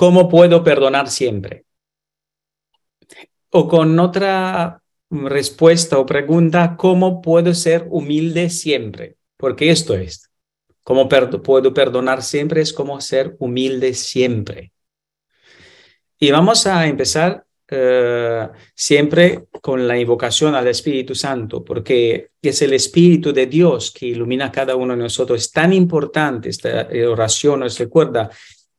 ¿Cómo puedo perdonar siempre? O con otra respuesta o pregunta, ¿cómo puedo ser humilde siempre? Porque esto es, ¿cómo puedo perdonar siempre? Es como ser humilde siempre. Y vamos a empezar eh, siempre con la invocación al Espíritu Santo, porque es el Espíritu de Dios que ilumina a cada uno de nosotros. Es tan importante esta oración, nos recuerda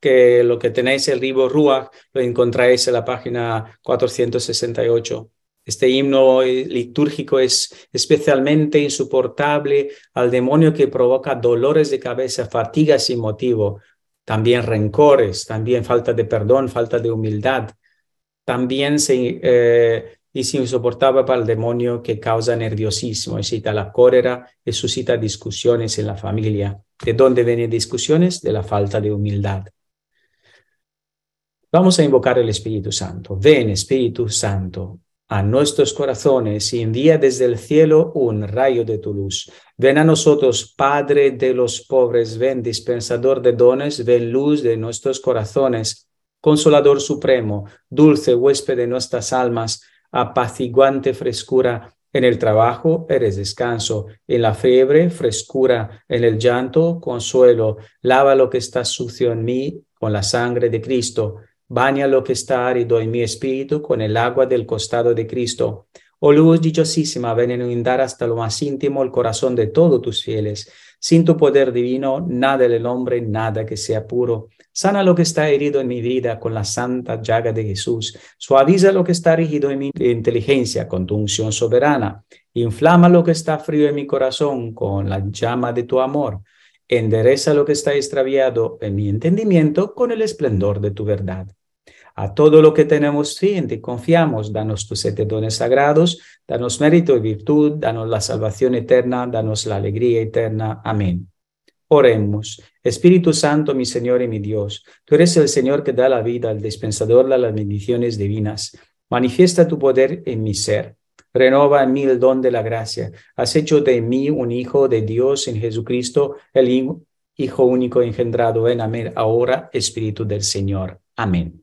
que lo que tenéis el libro Ruach lo encontráis en la página 468. Este himno litúrgico es especialmente insoportable al demonio que provoca dolores de cabeza, fatiga sin motivo, también rencores, también falta de perdón, falta de humildad. También eh, es insoportable para el demonio que causa nerviosismo, excita la cólera y suscita discusiones en la familia. ¿De dónde vienen discusiones? De la falta de humildad. Vamos a invocar el Espíritu Santo. Ven, Espíritu Santo, a nuestros corazones y envía desde el cielo un rayo de tu luz. Ven a nosotros, Padre de los pobres, ven, dispensador de dones, ven luz de nuestros corazones, consolador supremo, dulce huésped de nuestras almas, apaciguante frescura. En el trabajo eres descanso, en la fiebre frescura, en el llanto consuelo. Lava lo que está sucio en mí con la sangre de Cristo Baña lo que está árido en mi espíritu con el agua del costado de Cristo. Oh luz dichosísima, ven a inundar hasta lo más íntimo el corazón de todos tus fieles. Sin tu poder divino, nada del hombre, nada que sea puro. Sana lo que está herido en mi vida con la santa llaga de Jesús. Suaviza lo que está rígido en mi inteligencia con tu unción soberana. Inflama lo que está frío en mi corazón con la llama de tu amor. Endereza lo que está extraviado en mi entendimiento con el esplendor de tu verdad. A todo lo que tenemos fin confiamos, danos tus siete dones sagrados, danos mérito y virtud, danos la salvación eterna, danos la alegría eterna. Amén. Oremos. Espíritu Santo, mi Señor y mi Dios, tú eres el Señor que da la vida, el dispensador de las bendiciones divinas. Manifiesta tu poder en mi ser. Renova en mí el don de la gracia. Has hecho de mí un hijo de Dios en Jesucristo, el Hijo único engendrado en amén. Ahora, Espíritu del Señor. Amén.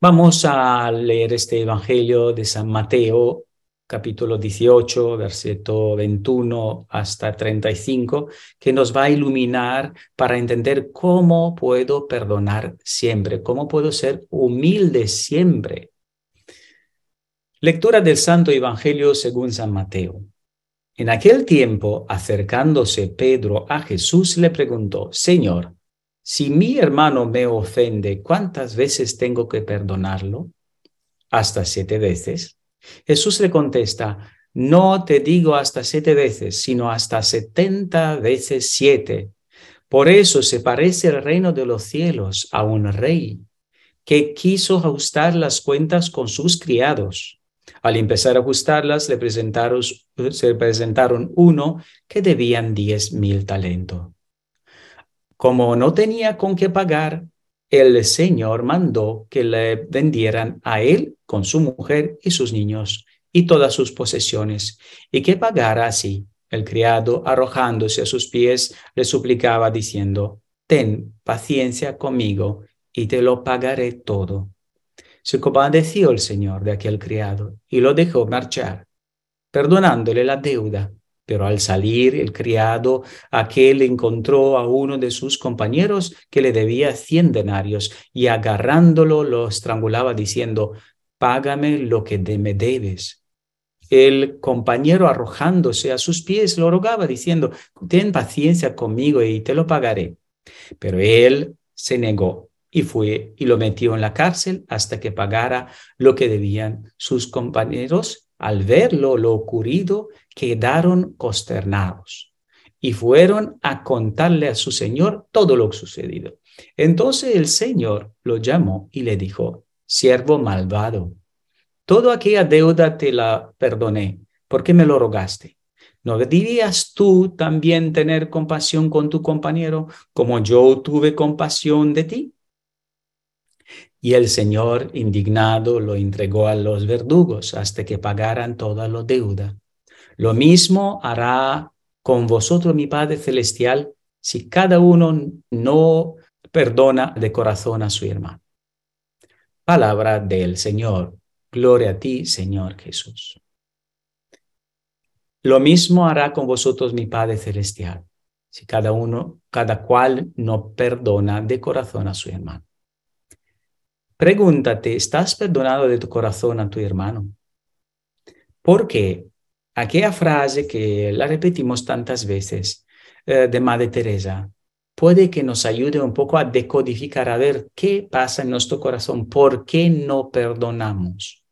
Vamos a leer este Evangelio de San Mateo, capítulo 18, verseto 21 hasta 35, que nos va a iluminar para entender cómo puedo perdonar siempre, cómo puedo ser humilde siempre. Lectura del Santo Evangelio según San Mateo. En aquel tiempo, acercándose Pedro a Jesús, le preguntó, Señor, si mi hermano me ofende, ¿cuántas veces tengo que perdonarlo? Hasta siete veces. Jesús le contesta, no te digo hasta siete veces, sino hasta setenta veces siete. Por eso se parece el reino de los cielos a un rey que quiso ajustar las cuentas con sus criados. Al empezar a ajustarlas, le se presentaron uno que debían diez mil talentos. Como no tenía con qué pagar, el Señor mandó que le vendieran a él con su mujer y sus niños y todas sus posesiones, y que pagara así. El criado, arrojándose a sus pies, le suplicaba diciendo, Ten paciencia conmigo y te lo pagaré todo. Se compadeció el Señor de aquel criado y lo dejó marchar, perdonándole la deuda. Pero al salir el criado, aquel encontró a uno de sus compañeros que le debía cien denarios y agarrándolo lo estrangulaba diciendo, págame lo que me debes. El compañero arrojándose a sus pies lo rogaba diciendo, ten paciencia conmigo y te lo pagaré. Pero él se negó y fue y lo metió en la cárcel hasta que pagara lo que debían sus compañeros al verlo lo ocurrido, quedaron consternados y fueron a contarle a su señor todo lo sucedido. Entonces el señor lo llamó y le dijo, siervo malvado, toda aquella deuda te la perdoné, porque me lo rogaste. ¿No debías tú también tener compasión con tu compañero como yo tuve compasión de ti? Y el Señor, indignado, lo entregó a los verdugos hasta que pagaran toda la deuda. Lo mismo hará con vosotros mi Padre Celestial si cada uno no perdona de corazón a su hermano. Palabra del Señor. Gloria a ti, Señor Jesús. Lo mismo hará con vosotros mi Padre Celestial si cada uno, cada cual no perdona de corazón a su hermano. Pregúntate, ¿estás perdonado de tu corazón a tu hermano? Porque aquella frase que la repetimos tantas veces eh, de Madre Teresa puede que nos ayude un poco a decodificar, a ver qué pasa en nuestro corazón, por qué no perdonamos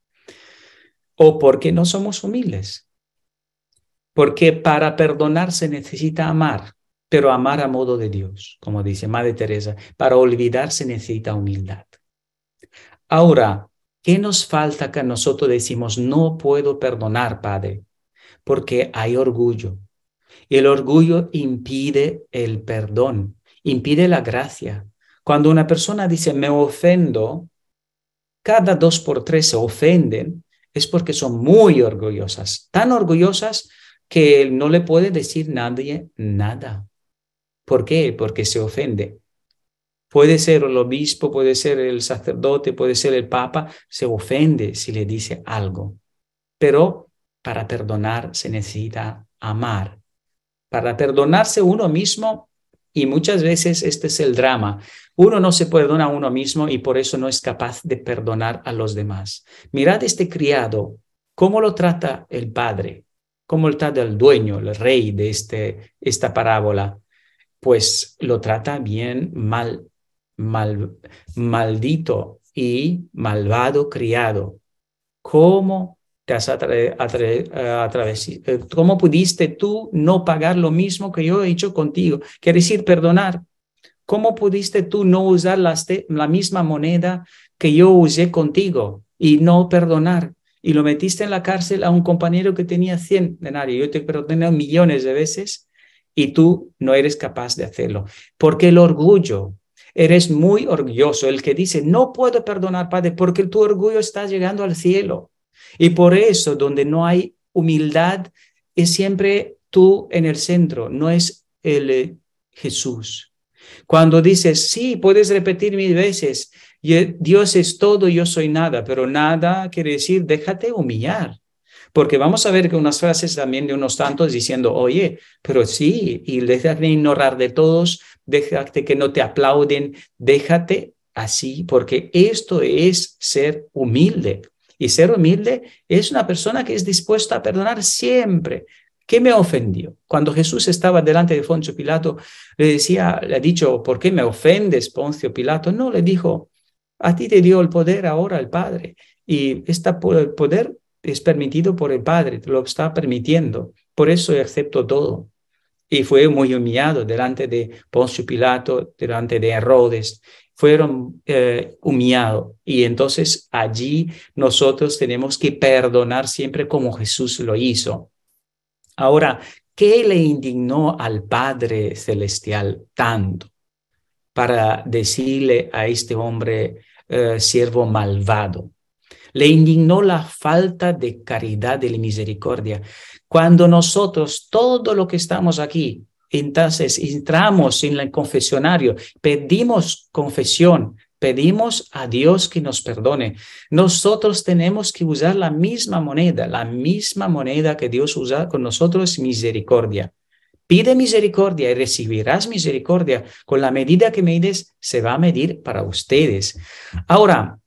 o por qué no somos humildes. Porque para perdonar se necesita amar, pero amar a modo de Dios, como dice Madre Teresa, para olvidar se necesita humildad. Ahora, ¿qué nos falta que nosotros decimos, no puedo perdonar, Padre? Porque hay orgullo. Y el orgullo impide el perdón, impide la gracia. Cuando una persona dice, me ofendo, cada dos por tres se ofenden, es porque son muy orgullosas, tan orgullosas que no le puede decir nadie nada. ¿Por qué? Porque se ofende. Puede ser el obispo, puede ser el sacerdote, puede ser el papa, se ofende si le dice algo. Pero para perdonar se necesita amar. Para perdonarse uno mismo, y muchas veces este es el drama, uno no se perdona a uno mismo y por eso no es capaz de perdonar a los demás. Mirad este criado, cómo lo trata el padre, cómo lo trata el dueño, el rey de este, esta parábola. Pues lo trata bien mal mal, maldito y malvado criado. ¿Cómo, te has atravesado eh, ¿Cómo pudiste tú no pagar lo mismo que yo he hecho contigo? Quiere decir perdonar. ¿Cómo pudiste tú no usar la, misma moneda que yo usé contigo y no perdonar? Y lo metiste en la cárcel a un compañero que tenía 100 denarios. Yo te perdoné millones de veces y tú no eres capaz de hacerlo. Porque el orgullo Eres muy orgulloso. El que dice, no puedo perdonar, Padre, porque tu orgullo está llegando al cielo. Y por eso, donde no hay humildad, es siempre tú en el centro, no es el eh, Jesús. Cuando dices, sí, puedes repetir mil veces, eh, Dios es todo, yo soy nada, pero nada quiere decir, déjate humillar. Porque vamos a ver que unas frases también de unos tantos diciendo, oye, pero sí, y de ignorar de todos, déjate que no te aplauden, déjate así, porque esto es ser humilde. Y ser humilde es una persona que es dispuesta a perdonar siempre. ¿Qué me ofendió? Cuando Jesús estaba delante de Poncio Pilato, le decía, le ha dicho, ¿por qué me ofendes, Poncio Pilato? No, le dijo, a ti te dio el poder ahora el Padre. Y el poder es permitido por el Padre, te lo está permitiendo. Por eso acepto todo y fue muy humillado delante de Poncio Pilato, delante de Herodes, fueron eh, humillados. Y entonces allí nosotros tenemos que perdonar siempre como Jesús lo hizo. Ahora, ¿qué le indignó al Padre Celestial tanto para decirle a este hombre eh, siervo malvado? Le indignó la falta de caridad y de misericordia. Cuando nosotros, todo lo que estamos aquí, entonces entramos en el confesionario, pedimos confesión, pedimos a Dios que nos perdone. Nosotros tenemos que usar la misma moneda, la misma moneda que Dios usa con nosotros, misericordia. Pide misericordia y recibirás misericordia. Con la medida que mides, se va a medir para ustedes. Ahora,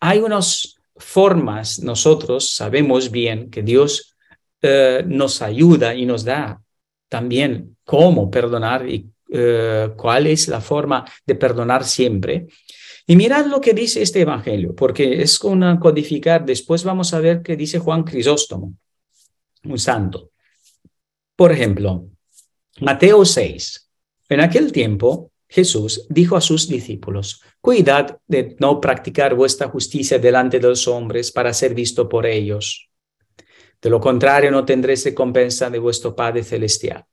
hay unas formas, nosotros sabemos bien que Dios eh, nos ayuda y nos da también cómo perdonar y eh, cuál es la forma de perdonar siempre. Y mirad lo que dice este Evangelio, porque es una codificar. Después vamos a ver qué dice Juan Crisóstomo, un santo. Por ejemplo, Mateo 6. En aquel tiempo, Jesús dijo a sus discípulos, cuidad de no practicar vuestra justicia delante de los hombres para ser visto por ellos. De lo contrario, no tendréis recompensa de vuestro Padre Celestial.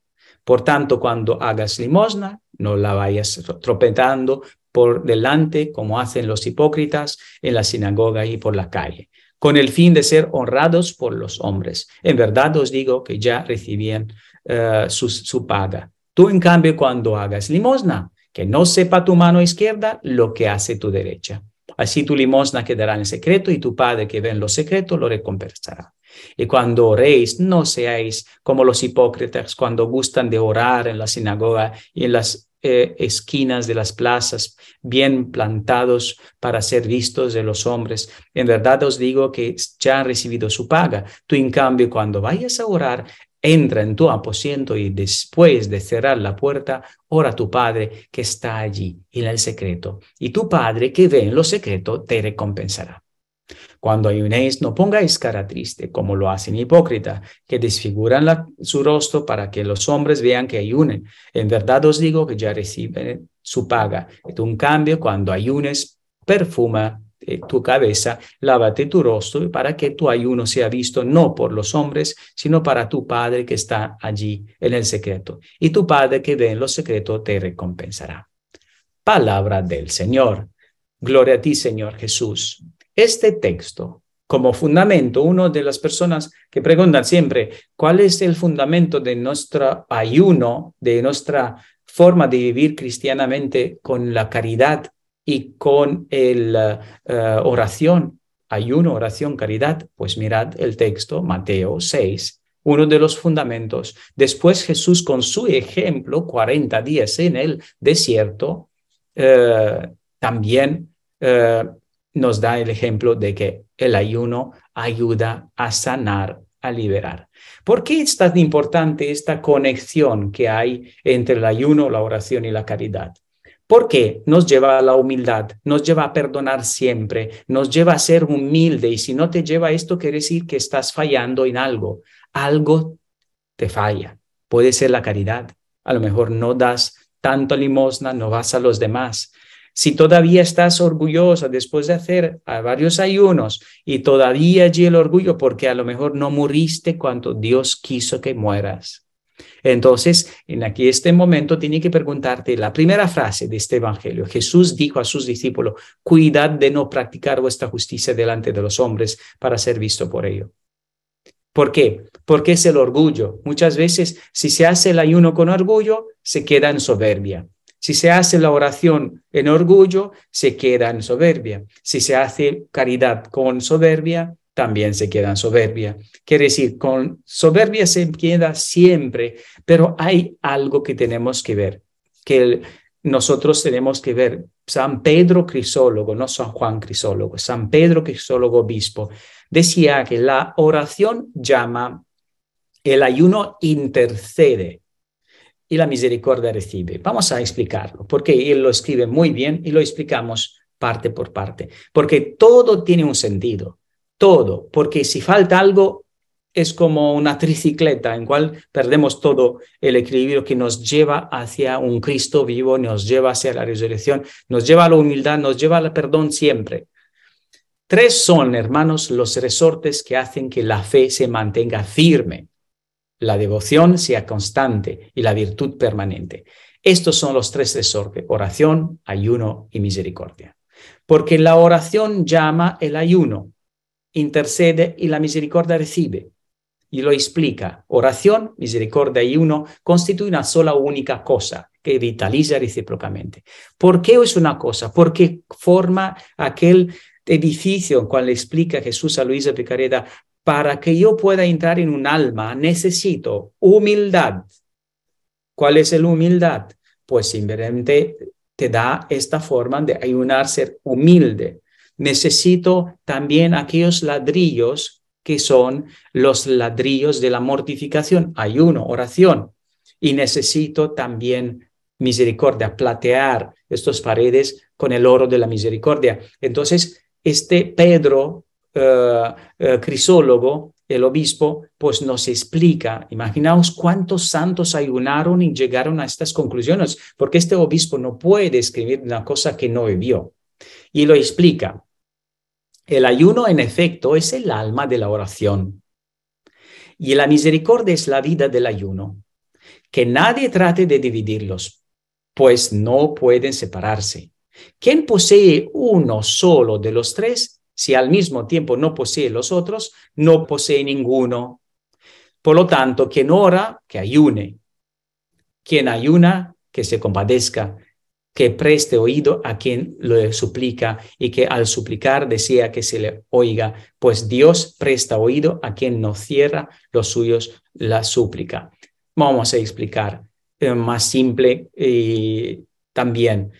Por tanto, cuando hagas limosna, no la vayas tropezando por delante, como hacen los hipócritas en la sinagoga y por la calle, con el fin de ser honrados por los hombres. En verdad os digo que ya recibían eh, su, su paga. Tú, en cambio, cuando hagas limosna, que no sepa tu mano izquierda lo que hace tu derecha. Así tu limosna quedará en secreto y tu Padre que ve en lo secreto lo recompensará. Y cuando oréis, no seáis como los hipócritas cuando gustan de orar en la sinagoga y en las eh, esquinas de las plazas, bien plantados para ser vistos de los hombres. En verdad os digo que ya han recibido su paga. Tú, en cambio, cuando vayas a orar, entra en tu aposento y después de cerrar la puerta, ora a tu Padre que está allí en el secreto. Y tu Padre que ve en lo secreto te recompensará. Cuando ayunéis, no pongáis cara triste, como lo hacen hipócritas, que desfiguran su rostro para que los hombres vean que ayunen. En verdad os digo que ya reciben su paga. un cambio, cuando ayunes, perfuma tu cabeza, lávate tu rostro para que tu ayuno sea visto no por los hombres, sino para tu Padre que está allí en el secreto. Y tu Padre que ve en lo secreto te recompensará. Palabra del Señor. Gloria a ti, Señor Jesús este texto como fundamento, una de las personas que preguntan siempre, ¿cuál es el fundamento de nuestro ayuno, de nuestra forma de vivir cristianamente con la caridad y con la eh, oración? Ayuno, oración, caridad. Pues mirad el texto, Mateo 6, uno de los fundamentos. Después Jesús con su ejemplo, 40 días en el desierto, eh, también... Eh, nos da el ejemplo de que el ayuno ayuda a sanar, a liberar. ¿Por qué es tan importante esta conexión que hay entre el ayuno, la oración y la caridad? Porque nos lleva a la humildad, nos lleva a perdonar siempre, nos lleva a ser humilde y si no te lleva esto quiere decir que estás fallando en algo, algo te falla. Puede ser la caridad, a lo mejor no das tanto limosna, no vas a los demás, si todavía estás orgullosa después de hacer ah, varios ayunos y todavía allí el orgullo porque a lo mejor no muriste cuando Dios quiso que mueras. Entonces, en aquí este momento tiene que preguntarte la primera frase de este evangelio. Jesús dijo a sus discípulos, cuidad de no practicar vuestra justicia delante de los hombres para ser visto por ello. ¿Por qué? Porque es el orgullo. Muchas veces, si se hace el ayuno con orgullo, se queda en soberbia. Si se hace la oración en orgullo, se queda en soberbia. Si se hace caridad con soberbia, también se queda en soberbia. Quiere decir, con soberbia se queda siempre, pero hay algo que tenemos que ver, que nosotros tenemos que ver. San Pedro Crisólogo, no San Juan Crisólogo, San Pedro Crisólogo obispo, decía que la oración llama, el ayuno intercede y la misericordia recibe. Vamos a explicarlo, porque él lo escribe muy bien y lo explicamos parte por parte, porque todo tiene un sentido, todo, porque si falta algo es como una tricicleta en cual perdemos todo el equilibrio que nos lleva hacia un Cristo vivo, nos lleva hacia la resurrección, nos lleva a la humildad, nos lleva al perdón siempre. Tres son, hermanos, los resortes que hacen que la fe se mantenga firme la devoción sea constante y la virtud permanente. Estos son los tres tesoros, oración, ayuno y misericordia. Porque la oración llama el ayuno, intercede y la misericordia recibe. Y lo explica, oración, misericordia y ayuno constituyen una sola única cosa que vitaliza recíprocamente. ¿Por qué es una cosa? Porque forma aquel edificio en le explica Jesús a Luisa Picareta para que yo pueda entrar en un alma, necesito humildad. ¿Cuál es el humildad? Pues simplemente te da esta forma de ayunar, ser humilde. Necesito también aquellos ladrillos que son los ladrillos de la mortificación, ayuno, oración. Y necesito también misericordia, platear estas paredes con el oro de la misericordia. Entonces, este Pedro eh, eh, crisólogo, el obispo, pues nos explica, imaginaos cuántos santos ayunaron y llegaron a estas conclusiones, porque este obispo no puede escribir una cosa que no vio Y lo explica. El ayuno, en efecto, es el alma de la oración. Y la misericordia es la vida del ayuno. Que nadie trate de dividirlos, pues no pueden separarse. Quien posee uno solo de los tres si al mismo tiempo no posee los otros, no posee ninguno. Por lo tanto, quien ora, que ayune. Quien ayuna, que se compadezca, que preste oído a quien lo suplica y que al suplicar desea que se le oiga, pues Dios presta oído a quien no cierra los suyos la súplica. Vamos a explicar eh, más simple eh, también.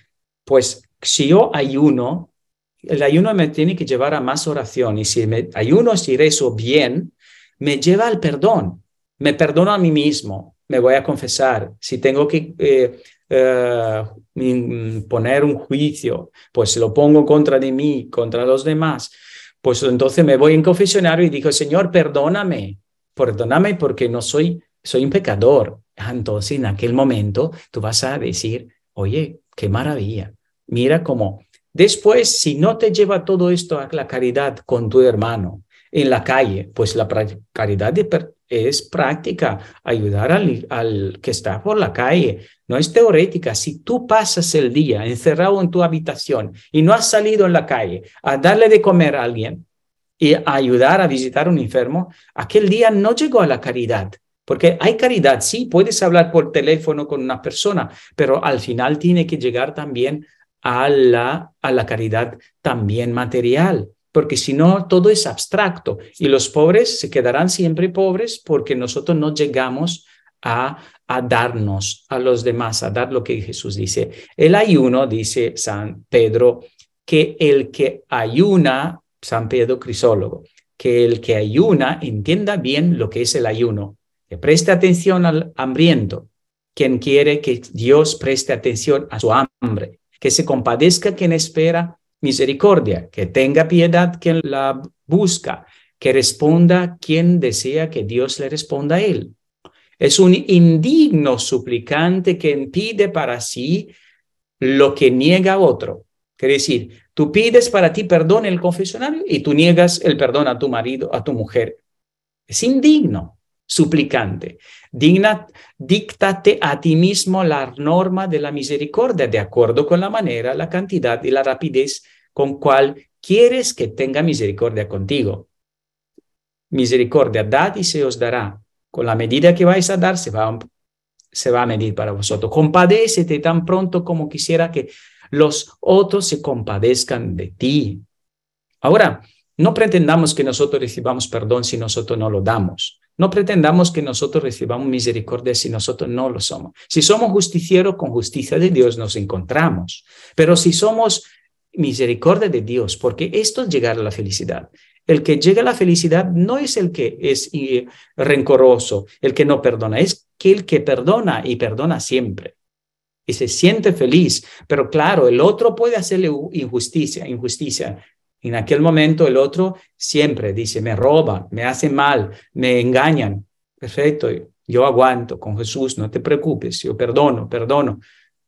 Pues si yo ayuno, el ayuno me tiene que llevar a más oración y si me ayuno, si rezo bien, me lleva al perdón. Me perdono a mí mismo, me voy a confesar. Si tengo que eh, eh, poner un juicio, pues lo pongo contra de mí, contra los demás. Pues entonces me voy en confesionario y digo, Señor, perdóname, perdóname porque no soy, soy un pecador. Entonces en aquel momento tú vas a decir, oye, qué maravilla. Mira cómo Después, si no te lleva todo esto a la caridad con tu hermano en la calle, pues la caridad es práctica, ayudar al, que está por la calle, no es teórica. Si tú pasas el día encerrado en tu habitación y no has salido en la calle a darle de comer a alguien y a ayudar a visitar a un enfermo, aquel día no llegó a la caridad. Porque hay caridad, sí, puedes hablar por teléfono con una persona, pero al final tiene que llegar también a la, a la caridad también material, porque si no, todo es abstracto y los pobres se quedarán siempre pobres porque nosotros no llegamos a, a, darnos a los demás, a dar lo que Jesús dice. El ayuno, dice San Pedro, que el que ayuna, San Pedro Crisólogo, que el que ayuna entienda bien lo que es el ayuno, que preste atención al hambriento, quien quiere que Dios preste atención a su hambre, que se compadezca quien espera misericordia, que tenga piedad quien la busca, que responda quien desea que Dios le responda a él. Es un indigno suplicante que pide para sí lo que niega a otro. Quiere decir, tú pides para ti perdón en el confesionario y tú niegas el perdón a tu marido, a tu mujer. Es indigno suplicante. Digna, díctate a ti mismo la norma de la misericordia de acuerdo con la manera, la cantidad y la rapidez con cual quieres que tenga misericordia contigo. Misericordia, dad y se os dará. Con la medida que vais a dar, se va, se va a medir para vosotros. Compadécete tan pronto como quisiera que los otros se compadezcan de ti. Ahora, no pretendamos que nosotros recibamos perdón si nosotros no lo damos. No pretendamos que nosotros recibamos misericordia si nosotros no lo somos. Si somos justicieros, con justicia de Dios nos encontramos. Pero si somos misericordia de Dios, porque esto es llegar a la felicidad. El que llega a la felicidad no es el que es eh, rencoroso, el que no perdona, es que el que perdona y perdona siempre. Y se siente feliz, pero claro, el otro puede hacerle injusticia, injusticia, en aquel momento el otro siempre dice, me roba, me hace mal, me engañan. Perfecto, yo aguanto con Jesús, no te preocupes, yo perdono, perdono.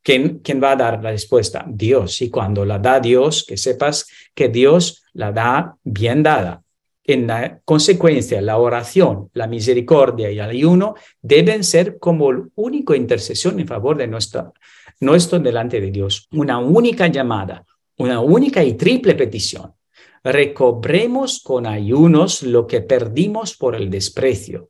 ¿Quién, va a dar la respuesta? Dios. Y cuando la da Dios, que sepas que Dios la da bien dada. En consecuencia, la oración, la misericordia y el ayuno deben ser como la única intercesión en favor de nuestra, nuestro delante de Dios. Una única llamada, una única y triple petición recobremos con ayunos lo que perdimos por el desprecio.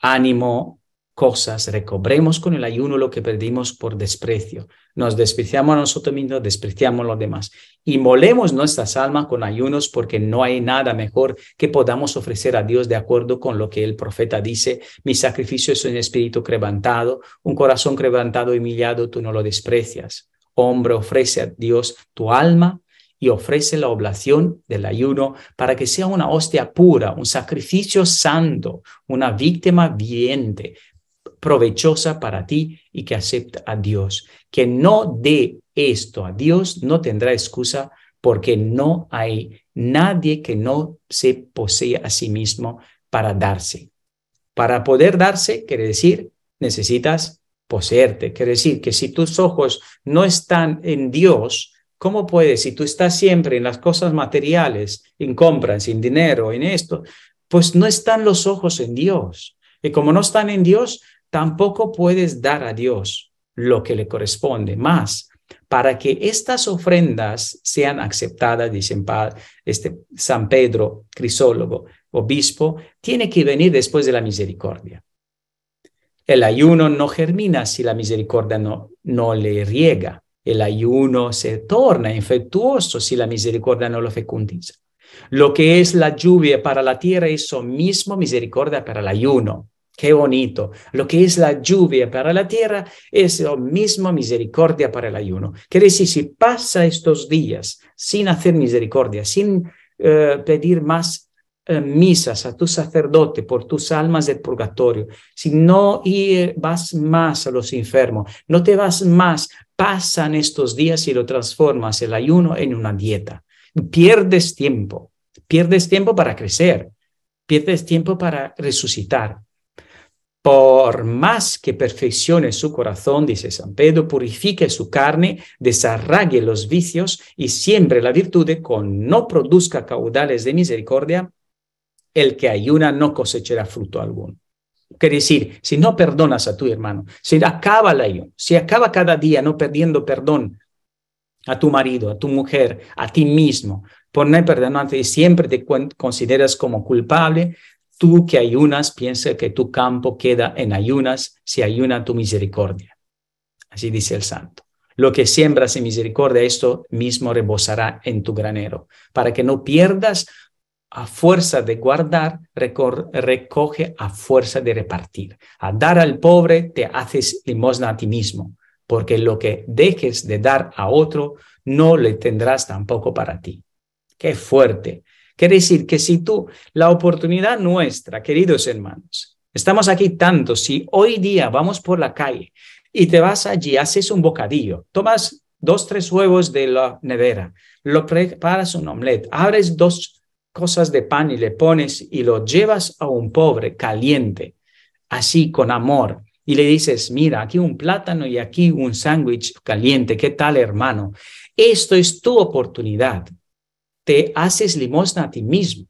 Ánimo, cosas, recobremos con el ayuno lo que perdimos por desprecio. Nos despreciamos a nosotros mismos, despreciamos a los demás. Y molemos nuestras almas con ayunos porque no hay nada mejor que podamos ofrecer a Dios de acuerdo con lo que el profeta dice. Mi sacrificio es un espíritu crevantado, un corazón crebantado y humillado, tú no lo desprecias. Hombre, ofrece a Dios tu alma y ofrece la oblación del ayuno para que sea una hostia pura, un sacrificio santo, una víctima viviente, provechosa para ti y que acepta a Dios. Que no dé esto a Dios no tendrá excusa porque no hay nadie que no se posee a sí mismo para darse. Para poder darse, quiere decir, necesitas poseerte. Quiere decir que si tus ojos no están en Dios, ¿Cómo puedes, si tú estás siempre en las cosas materiales, en compras, en dinero, en esto, pues no están los ojos en Dios? Y como no están en Dios, tampoco puedes dar a Dios lo que le corresponde más. Para que estas ofrendas sean aceptadas, dicen este San Pedro, crisólogo, obispo, tiene que venir después de la misericordia. El ayuno no germina si la misericordia no le riega el ayuno se torna infectuoso si la misericordia no lo fecundiza. Lo que es la lluvia para la tierra, es lo mismo misericordia para el ayuno. Qué bonito. Lo que es la lluvia para la tierra, es lo mismo misericordia para el ayuno. Quiere decir, si pasa estos días sin hacer misericordia, sin eh, pedir más eh, misas a tu sacerdote por tus almas del purgatorio, si no vas más a los enfermos, no te vas más, pasan estos días y lo transformas el ayuno en una dieta. Pierdes tiempo, pierdes tiempo para crecer, pierdes tiempo para resucitar. Por más que perfeccione su corazón, dice San Pedro, purifique su carne, desarrague los vicios y siembre la virtud con no produzca caudales de misericordia, el que ayuna no cosechará fruto alguno. Quiere decir, si no perdonas a tu hermano, si acaba el ayuno, si acaba cada día no perdiendo perdón a tu marido, a tu mujer, a ti mismo, por no perdonarte y siempre te consideras como culpable, tú que ayunas, piensa que tu campo queda en ayunas si ayuna tu misericordia. Así dice el santo. Lo que siembras en misericordia, esto mismo rebosará en tu granero, para que no pierdas a fuerza de guardar, recoge a fuerza de repartir. A dar al pobre te haces limosna a ti mismo, porque lo que dejes de dar a otro no le tendrás tampoco para ti. Qué fuerte. Quiere decir que si tú, la oportunidad nuestra, queridos hermanos, estamos aquí tanto, si hoy día vamos por la calle y te vas allí, haces un bocadillo, tomas dos, tres huevos de la nevera, lo preparas un omelette, abres dos cosas de pan y le pones y lo llevas a un pobre caliente, así con amor, y le dices, mira, aquí un plátano y aquí un sándwich caliente, ¿qué tal hermano? Esto es tu oportunidad. Te haces limosna a ti mismo,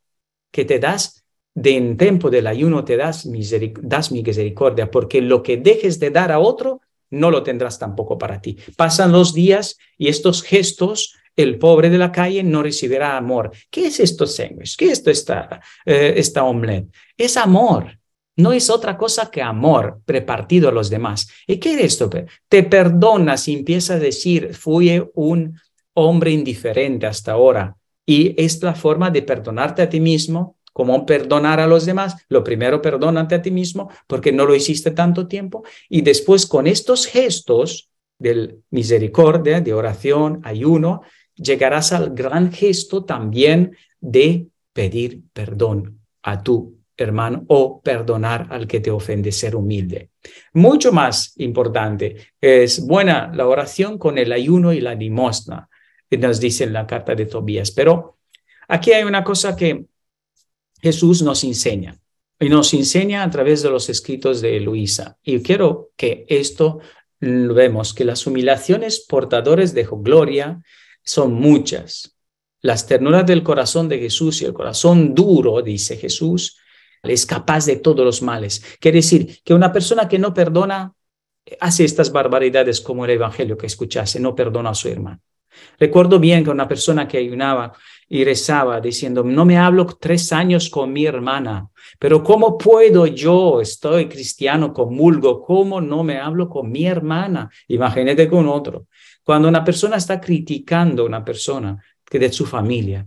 que te das de en tiempo del ayuno, te das, misericordia, porque lo que dejes de dar a otro, no lo tendrás tampoco para ti. Pasan los días y estos gestos el pobre de la calle no recibirá amor. ¿Qué es esto sándwich? ¿Qué es esto esta, eh, esta omelette? Es amor. No es otra cosa que amor repartido a los demás. ¿Y qué es esto? Te perdonas y empiezas a decir, fui un hombre indiferente hasta ahora. Y es la forma de perdonarte a ti mismo, como perdonar a los demás. Lo primero, perdónate a ti mismo porque no lo hiciste tanto tiempo. Y después, con estos gestos, de misericordia, de oración, ayuno, llegarás al gran gesto también de pedir perdón a tu hermano o perdonar al que te ofende, ser humilde. Mucho más importante es buena la oración con el ayuno y la limosna, que nos dice en la carta de Tobías. Pero aquí hay una cosa que Jesús nos enseña y nos enseña a través de los escritos de Luisa. Y quiero que esto lo vemos, que las humillaciones portadores de gloria son muchas. Las ternuras del corazón de Jesús y el corazón duro, dice Jesús, es capaz de todos los males. Quiere decir que una persona que no perdona eh, hace estas barbaridades como el Evangelio que escuchase, no perdona a su hermano. Recuerdo bien que una persona que ayunaba y rezaba diciendo, no me hablo tres años con mi hermana, pero ¿cómo puedo yo, estoy cristiano, comulgo, cómo no me hablo con mi hermana? Imagínate con otro. Cuando una persona está criticando a una persona que de su familia,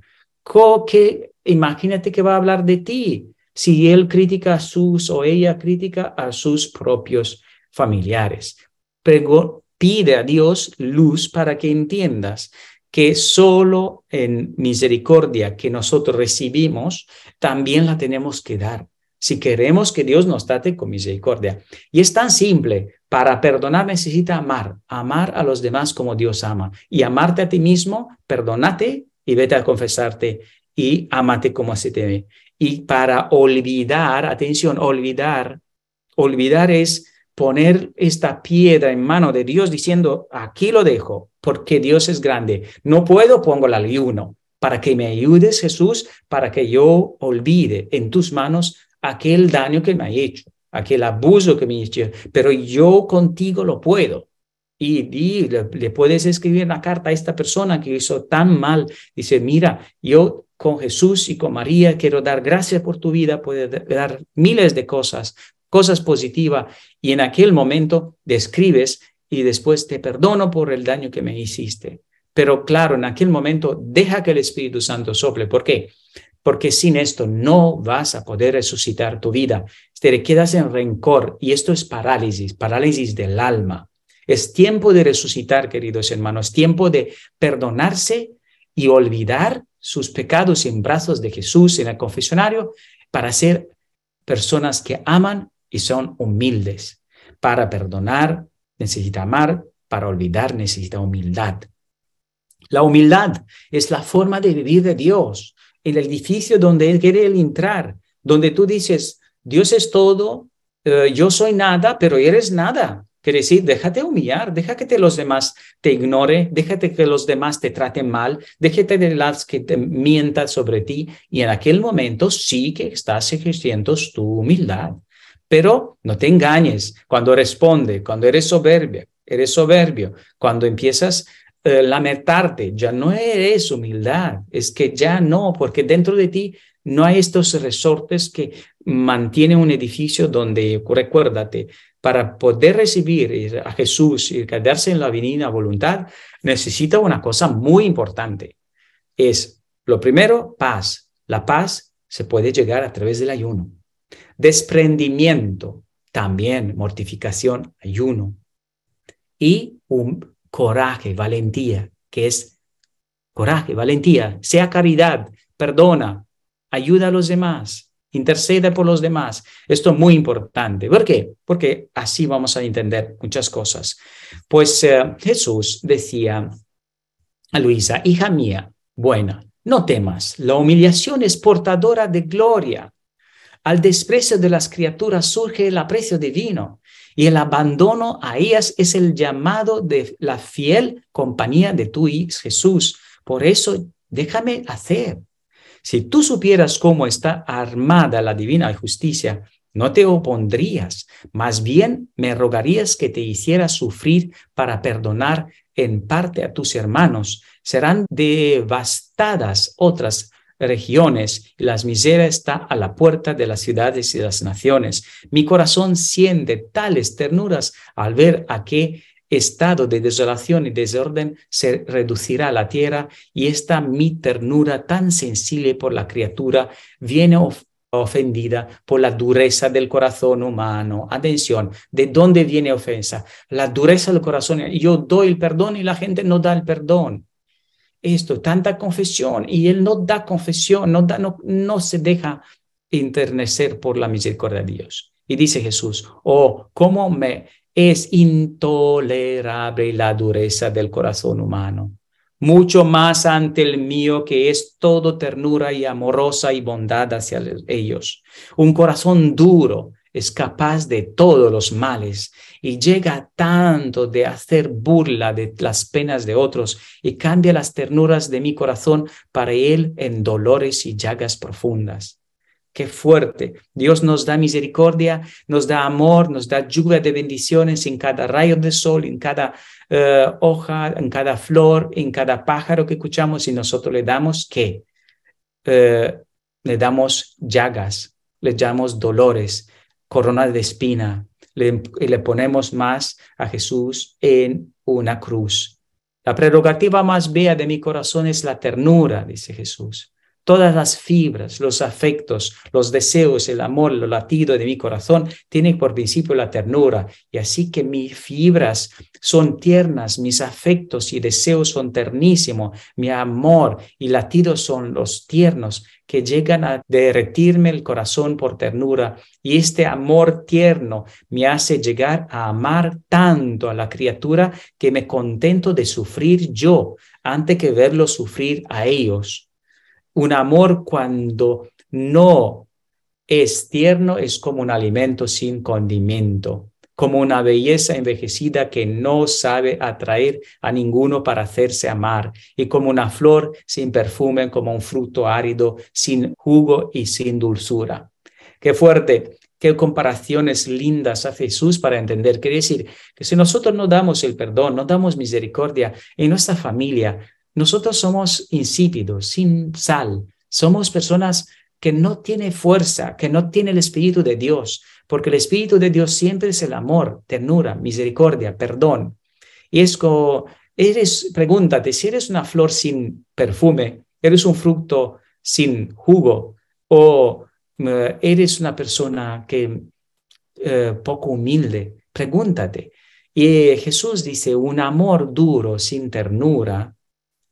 que, imagínate que va a hablar de ti si él critica a sus o ella critica a sus propios familiares. Pero pide a Dios luz para que entiendas que solo en misericordia que nosotros recibimos, también la tenemos que dar. Si queremos que Dios nos trate con misericordia. Y es tan simple, para perdonar necesita amar, amar a los demás como Dios ama. Y amarte a ti mismo, perdónate y vete a confesarte y amate como se te ve. Y para olvidar, atención, olvidar, olvidar es poner esta piedra en mano de Dios diciendo, aquí lo dejo, porque Dios es grande. No puedo, pongo la ayuno, para que me ayudes, Jesús, para que yo olvide en tus manos aquel daño que me ha hecho aquel abuso que me hicieron, pero yo contigo lo puedo. Y, le, puedes escribir una carta a esta persona que hizo tan mal. Dice, mira, yo con Jesús y con María quiero dar gracias por tu vida, puedes dar miles de cosas, cosas positivas. Y en aquel momento describes y después te perdono por el daño que me hiciste. Pero claro, en aquel momento deja que el Espíritu Santo sople. ¿Por qué? Porque sin esto no vas a poder resucitar tu vida te quedas en rencor y esto es parálisis, parálisis del alma. Es tiempo de resucitar, queridos hermanos, tiempo de perdonarse y olvidar sus pecados en brazos de Jesús en el confesionario para ser personas que aman y son humildes. Para perdonar necesita amar, para olvidar necesita humildad. La humildad es la forma de vivir de Dios, el edificio donde Él quiere entrar, donde tú dices, Dios es todo, eh, yo soy nada, pero eres nada. Quiere decir, déjate humillar, deja que los demás te ignore, déjate que los demás te traten mal, déjate de las que te mientan sobre ti y en aquel momento sí que estás ejerciendo tu humildad. Pero no te engañes cuando responde, cuando eres soberbia eres soberbio, cuando empiezas a eh, lamentarte, ya no eres humildad, es que ya no, porque dentro de ti no hay estos resortes que mantiene un edificio donde, recuérdate, para poder recibir a Jesús y quedarse en la divina voluntad, necesita una cosa muy importante. Es, lo primero, paz. La paz se puede llegar a través del ayuno. Desprendimiento, también mortificación, ayuno. Y un coraje, valentía, que es coraje, valentía, sea caridad, perdona, ayuda a los demás intercede por los demás. Esto es muy importante. ¿Por qué? Porque así vamos a entender muchas cosas. Pues eh, Jesús decía a Luisa, hija mía, buena, no temas, la humillación es portadora de gloria. Al desprecio de las criaturas surge el aprecio divino y el abandono a ellas es el llamado de la fiel compañía de tu Jesús. Por eso, déjame hacer, si tú supieras cómo está armada la divina justicia, no te opondrías, más bien me rogarías que te hicieras sufrir para perdonar en parte a tus hermanos. Serán devastadas otras regiones y la miseria está a la puerta de las ciudades y las naciones. Mi corazón siente tales ternuras al ver a qué estado de desolación y desorden se reducirá a la tierra y esta mi ternura tan sensible por la criatura viene ofendida por la dureza del corazón humano. Atención, ¿de dónde viene ofensa? La dureza del corazón. Yo doy el perdón y la gente no da el perdón. Esto, tanta confesión. Y él no da confesión, no, da, no, se deja internecer por la misericordia de Dios. Y dice Jesús, oh, cómo me es intolerable la dureza del corazón humano, mucho más ante el mío que es todo ternura y amorosa y bondad hacia ellos. Un corazón duro es capaz de todos los males y llega tanto de hacer burla de las penas de otros y cambia las ternuras de mi corazón para él en dolores y llagas profundas. Qué fuerte. Dios nos da misericordia, nos da amor, nos da lluvia de bendiciones en cada rayo de sol, en cada eh, hoja, en cada flor, en cada pájaro que escuchamos y nosotros le damos qué? Eh, le damos llagas, le damos dolores, corona de espina, y le ponemos más a Jesús en una cruz. La prerrogativa más bella de mi corazón es la ternura, dice Jesús. Todas las fibras, los afectos, los deseos, el amor, los latido de mi corazón tienen por principio la ternura. Y así que mis fibras son tiernas, mis afectos y deseos son ternísimos, mi amor y latidos son los tiernos que llegan a derretirme el corazón por ternura y este amor tierno me hace llegar a amar tanto a la criatura que me contento de sufrir yo antes que verlo sufrir a ellos. Un amor cuando no es tierno es como un alimento sin condimento, como una belleza envejecida que no sabe atraer a ninguno para hacerse amar, y como una flor sin perfume, como un fruto árido, sin jugo y sin dulzura. Qué fuerte, qué comparaciones lindas hace Jesús para entender. Quiere decir que si nosotros no damos el perdón, no damos misericordia en nuestra familia, nosotros somos insípidos, sin sal. Somos personas que no tienen fuerza, que no tienen el Espíritu de Dios, porque el Espíritu de Dios siempre es el amor, ternura, misericordia, perdón. Y es como, eres, pregúntate, si eres una flor sin perfume, eres un fruto sin jugo, o eh, eres una persona que eh, poco humilde, pregúntate. Y Jesús dice, un amor duro, sin ternura,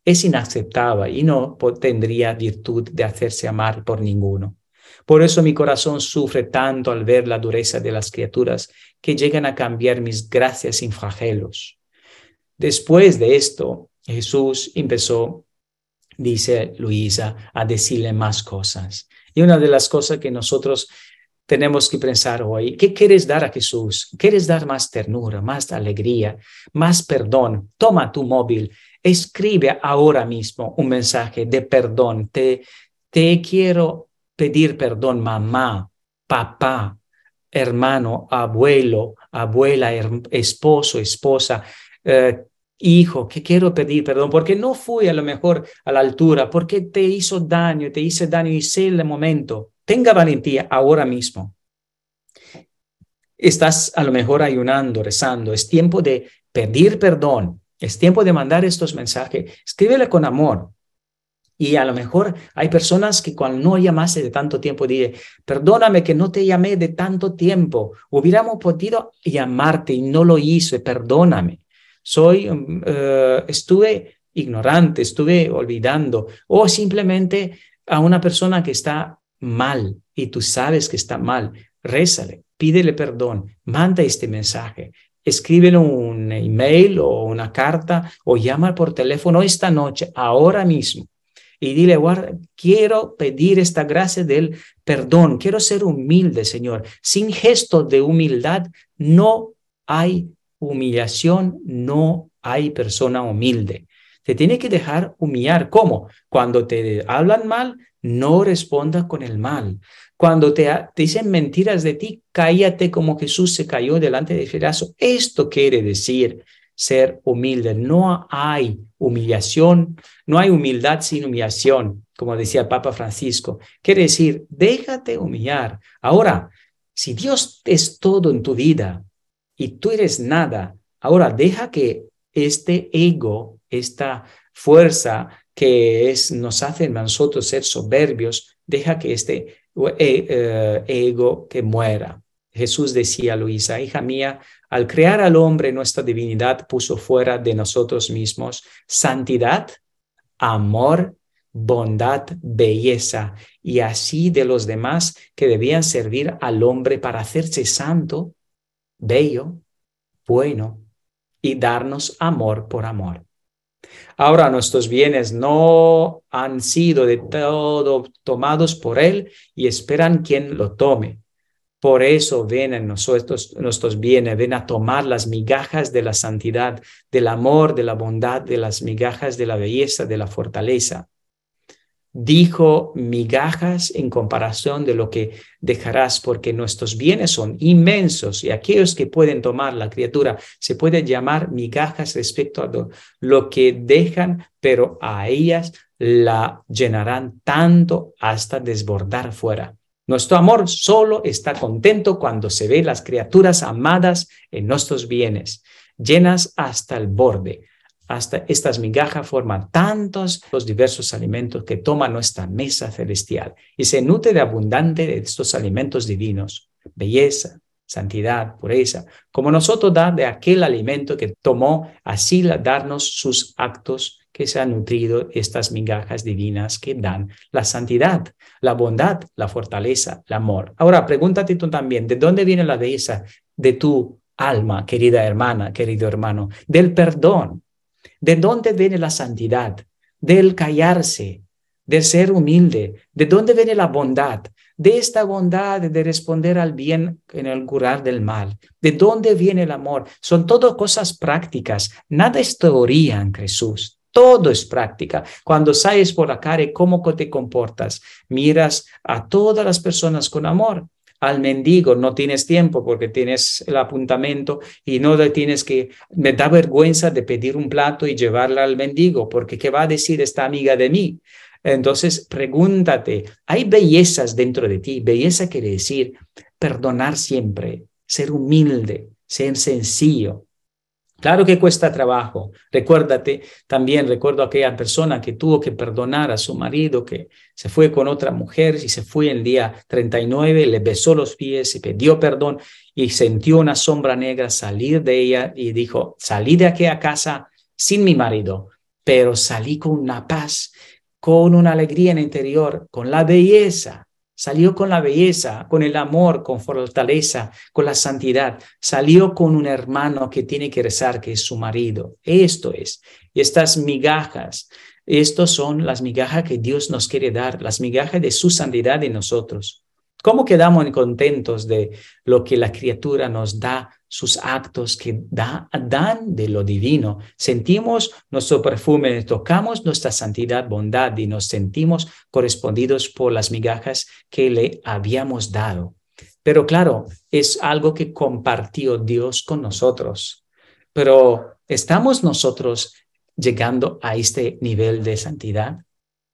es inaceptable y no tendría virtud de hacerse amar por ninguno. Por eso mi corazón sufre tanto al ver la dureza de las criaturas que llegan a cambiar mis gracias en Después de esto, Jesús empezó, dice Luisa, a decirle más cosas. Y una de las cosas que nosotros tenemos que pensar hoy, ¿qué quieres dar a Jesús? ¿Quieres dar más ternura, más alegría, más perdón? Toma tu móvil escribe ahora mismo un mensaje de perdón. Te, te quiero pedir perdón, mamá, papá, hermano, abuelo, abuela, esposo, esposa, eh, hijo, que quiero pedir perdón porque no fui a lo mejor a la altura, porque te hizo daño, te hice daño y sé el momento. Tenga valentía ahora mismo. Estás a lo mejor ayunando, rezando. Es tiempo de pedir perdón es tiempo de mandar estos mensajes. Escríbele con amor. Y a lo mejor hay personas que cuando no llamaste de tanto tiempo, dije, perdóname que no te llamé de tanto tiempo. Hubiéramos podido llamarte y no lo hice, perdóname. Soy, mm, eh, estuve ignorante, estuve olvidando. O simplemente a una persona que está mal y tú sabes que está mal, rézale, pídele perdón, manda este mensaje escríbele un email o una carta o llama por teléfono esta noche, ahora mismo. Y dile, guarda, quiero pedir esta gracia del perdón, quiero ser humilde, Señor. Sin gesto de humildad no hay humillación, no hay persona humilde. Te tiene que dejar humillar. ¿Cómo? Cuando te hablan mal, no responda con el mal. Cuando te, dicen mentiras de ti, cállate como Jesús se cayó delante de Ferrazo. Esto quiere decir ser humilde. No hay humillación, no hay humildad sin humillación, como decía el Papa Francisco. Quiere decir, déjate humillar. Ahora, si Dios es todo en tu vida y tú eres nada, ahora deja que este ego, esta fuerza que es, nos hace a nosotros ser soberbios, deja que este eh, eh, ego que muera. Jesús decía a Luisa, hija mía, al crear al hombre nuestra divinidad puso fuera de nosotros mismos santidad, amor, bondad, belleza, y así de los demás que debían servir al hombre para hacerse santo, bello, bueno, y darnos amor por amor. Ahora nuestros bienes no han sido de todo tomados por Él y esperan quien lo tome. Por eso ven nosotros, nuestros bienes, ven a tomar las migajas de la santidad, del amor, de la bondad, de las migajas de la belleza, de la fortaleza dijo migajas en comparación de lo que dejarás, porque nuestros bienes son inmensos y aquellos que pueden tomar la criatura se puede llamar migajas respecto a lo que dejan, pero a ellas la llenarán tanto hasta desbordar fuera. Nuestro amor solo está contento cuando se ve las criaturas amadas en nuestros bienes, llenas hasta el borde hasta estas migajas forman tantos los diversos alimentos que toma nuestra mesa celestial y se nutre de abundante de estos alimentos divinos, belleza, santidad, pureza, como nosotros da de aquel alimento que tomó, así la, darnos sus actos que se han nutrido estas migajas divinas que dan la santidad, la bondad, la fortaleza, el amor. Ahora, pregúntate tú también, ¿de dónde viene la belleza de tu alma, querida hermana, querido hermano? Del perdón, ¿De dónde viene la santidad? Del callarse, del ser humilde. ¿De dónde viene la bondad? De esta bondad de responder al bien en el curar del mal. ¿De dónde viene el amor? Son todas cosas prácticas. Nada es teoría en Jesús. Todo es práctica. Cuando sales por la calle, ¿cómo te comportas? Miras a todas las personas con amor al mendigo, no tienes tiempo porque tienes el apuntamento y no le tienes que, me da vergüenza de pedir un plato y llevarla al mendigo, porque ¿qué va a decir esta amiga de mí? Entonces, pregúntate, hay bellezas dentro de ti, belleza quiere decir perdonar siempre, ser humilde, ser sencillo, Claro que cuesta trabajo. Recuérdate también, recuerdo a aquella persona que tuvo que perdonar a su marido que se fue con otra mujer y se fue el día 39, le besó los pies y pidió perdón y sintió una sombra negra salir de ella y dijo, salí de aquella casa sin mi marido, pero salí con una paz, con una alegría en el interior, con la belleza Salió con la belleza, con el amor, con fortaleza, con la santidad. Salió con un hermano que tiene que rezar, que es su marido. Esto es. Y estas migajas, estas son las migajas que Dios nos quiere dar, las migajas de su santidad en nosotros. ¿Cómo quedamos contentos de lo que la criatura nos da sus actos que dan de lo divino. Sentimos nuestro perfume, tocamos nuestra santidad, bondad y nos sentimos correspondidos por las migajas que le habíamos dado. Pero claro, es algo que compartió Dios con nosotros. Pero ¿estamos nosotros llegando a este nivel de santidad?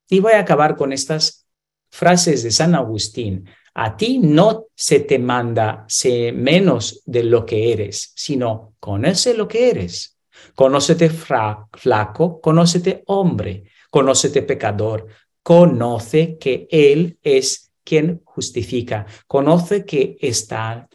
Y voy a acabar con estas frases de San Agustín a ti no se te manda ser menos de lo que eres, sino conoce lo que eres. Conócete flaco, conócete hombre, conócete pecador, conoce que Él es quien justifica, conoce que está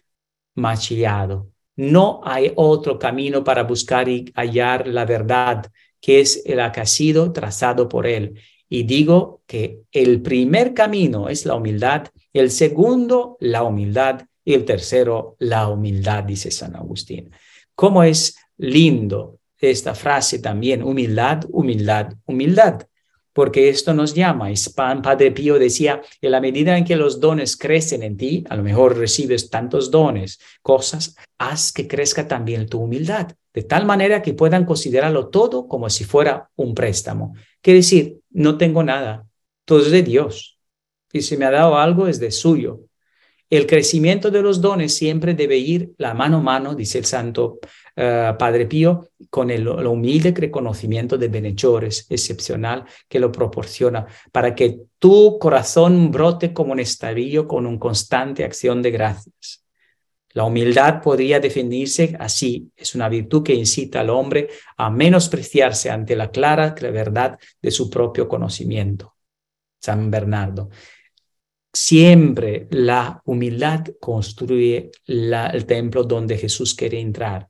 machillado. No hay otro camino para buscar y hallar la verdad que es la que ha sido trazado por Él. Y digo que el primer camino es la humildad, el segundo la humildad y el tercero la humildad, dice San Agustín. ¿Cómo es lindo esta frase también? Humildad, humildad, humildad. Porque esto nos llama. Padre Pío decía, en la medida en que los dones crecen en ti, a lo mejor recibes tantos dones, cosas, haz que crezca también tu humildad, de tal manera que puedan considerarlo todo como si fuera un préstamo. Quiere decir, no tengo nada, todo es de Dios. Y si me ha dado algo es de suyo. El crecimiento de los dones siempre debe ir la mano a mano, dice el santo eh, Padre Pío, con el, humilde reconocimiento de Benechores excepcional que lo proporciona, para que tu corazón brote como un estabillo con una constante acción de gracias. La humildad podría definirse así. Es una virtud que incita al hombre a menospreciarse ante la clara verdad de su propio conocimiento. San Bernardo. Siempre la humildad construye el templo donde Jesús quiere entrar.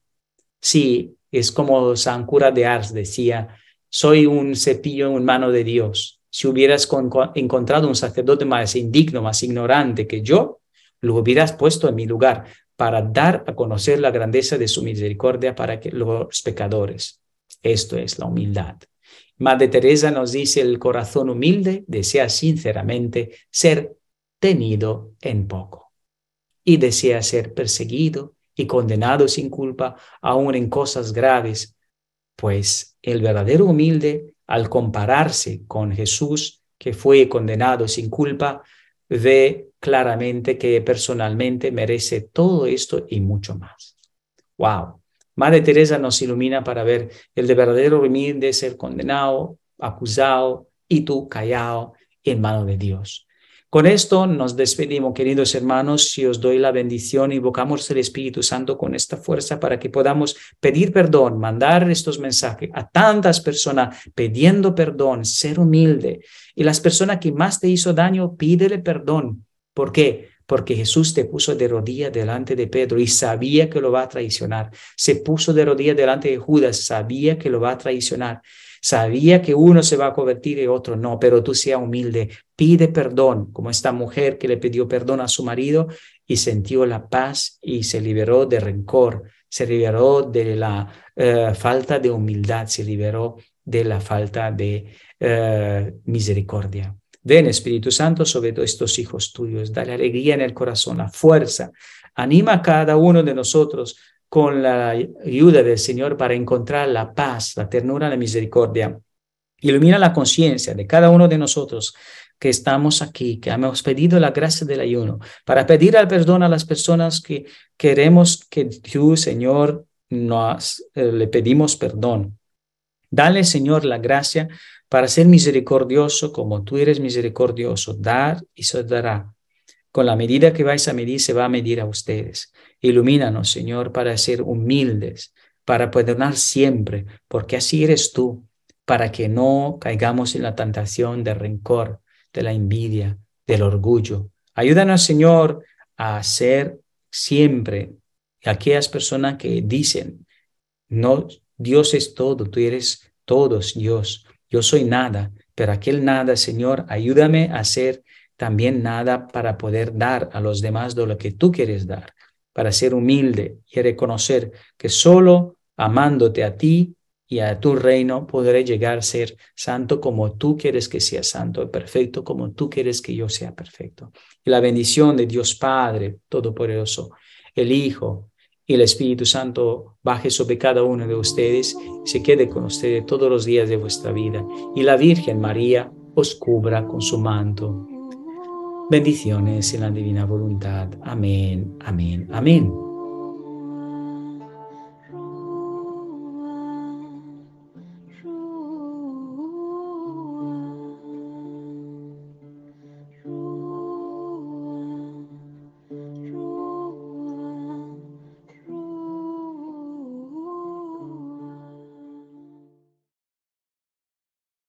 Sí, es como San Cura de Ars decía, soy un cepillo en mano de Dios. Si hubieras encontrado un sacerdote más indigno, más ignorante que yo, lo hubieras puesto en mi lugar para dar a conocer la grandeza de su misericordia para que los pecadores. Esto es la humildad. Madre Teresa nos dice, el corazón humilde desea sinceramente ser tenido en poco y desea ser perseguido y condenado sin culpa aun en cosas graves, pues el verdadero humilde, al compararse con Jesús, que fue condenado sin culpa, ve claramente que personalmente merece todo esto y mucho más. ¡Wow! Madre Teresa nos ilumina para ver el verdadero remir de ser condenado, acusado y tú callado en mano de Dios. Con esto nos despedimos, queridos hermanos, y os doy la bendición, invocamos el Espíritu Santo con esta fuerza para que podamos pedir perdón, mandar estos mensajes a tantas personas pidiendo perdón, ser humilde. Y las personas que más te hizo daño, pídele perdón, ¿Por qué? Porque Jesús te puso de rodillas delante de Pedro y sabía que lo va a traicionar. Se puso de rodillas delante de Judas, sabía que lo va a traicionar. Sabía que uno se va a convertir y otro no, pero tú sea humilde, pide perdón, como esta mujer que le pidió perdón a su marido y sintió la paz y se liberó de rencor, se liberó de la eh, falta de humildad, se liberó de la falta de eh, misericordia. Ven, Espíritu Santo, sobre estos hijos tuyos, dale alegría en el corazón, la fuerza. Anima a cada uno de nosotros con la ayuda del Señor para encontrar la paz, la ternura, la misericordia. Ilumina la conciencia de cada uno de nosotros que estamos aquí, que hemos pedido la gracia del ayuno, para pedir al perdón a las personas que queremos que tú, Señor, nos eh, le pedimos perdón. Dale, Señor, la gracia para ser misericordioso como tú eres misericordioso. Dar y se dará. Con la medida que vais a medir, se va a medir a ustedes. Ilumínanos, Señor, para ser humildes, para perdonar siempre, porque así eres tú, para que no caigamos en la tentación del rencor, de la envidia, del orgullo. Ayúdanos, Señor, a ser siempre aquellas personas que dicen, no, Dios es todo, tú eres todos Dios. Yo soy nada, pero aquel nada, Señor, ayúdame a ser también nada para poder dar a los demás de lo que tú quieres dar, para ser humilde y reconocer que solo amándote a ti y a tu reino podré llegar a ser santo como tú quieres que sea santo, perfecto como tú quieres que yo sea perfecto. Y la bendición de Dios Padre Todopoderoso, el Hijo y el Espíritu Santo baje sobre cada uno de ustedes se quede con ustedes todos los días de vuestra vida. Y la Virgen María os cubra con su manto. Bendiciones en la divina voluntad. Amén, amén, amén.